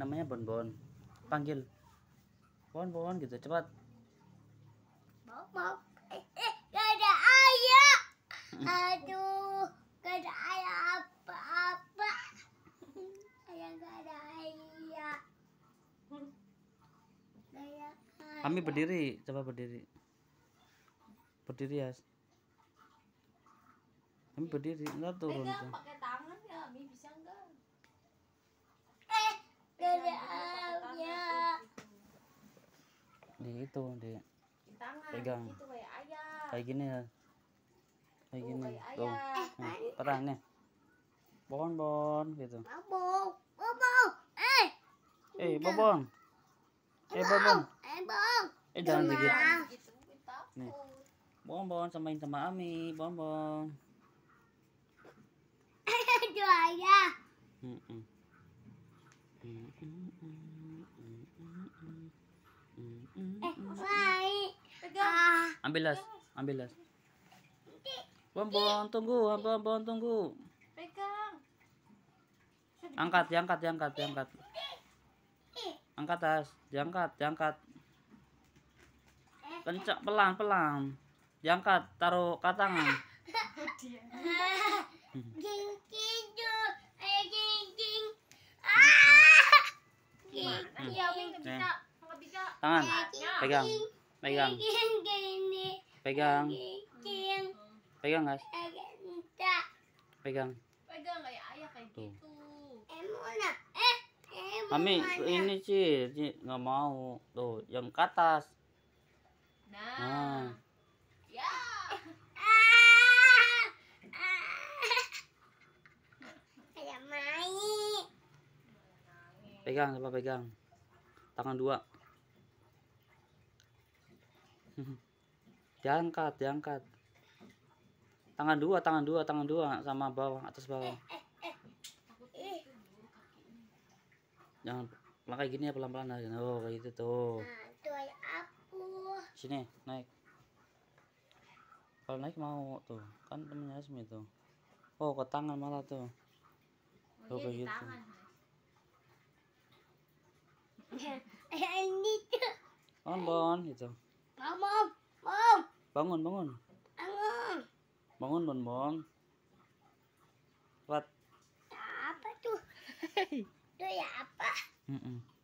namanya bonbon panggil bonbon gitu cepat mau mau eh, gak ada ayah aduh gak ada ayah apa apa ayah gak ada ayah kami berdiri coba berdiri berdiri ya kami berdiri nggak turun pakai tangan ya bisa Di itu dia. Pegang. Kayak gini ya. Kayak gini. Tuh. Nah, perahnya. Bon bon gitu. Bobo. Bobo. Eh. Eh, Bobon. Eh, Bobon. Eh, Bobon. Eh, jangan digigit. Nih. Bonbon samain sama Ami, bonbon. Juaya. Ambil las, ambil las. Bonbon tunggu, bonbon tunggu. Pegang. Angkat, diangkat, diangkat, diangkat. Angkat tas, diangkat, diangkat. Kencok pelan, pelan. Diangkat, taruh ke tangan. Iya, tangan, pegang, pegang. Pegang. Pegang guys. Pegang. Pegang kayak ayah kayak gitu. Eh, Mami, ini sih nggak mau. Tuh, yang ke atas. Nah. nah. Ya. Eh, ah. Ah. Pegang, coba pegang. Tangan dua. diangkat diangkat tangan dua tangan dua tangan dua sama bawah atas bawah jangan pelan kayak gini ya pelan pelan aja oh kayak gitu tuh sini naik kalau naik mau tuh kan temennya Asmi itu oh ke tangan malah tuh oh, kayak gitu ini on bon gitu mom Bangun, bangun. Bangun. Bangun, bangun, buat ya, Apa tuh? Itu ya apa?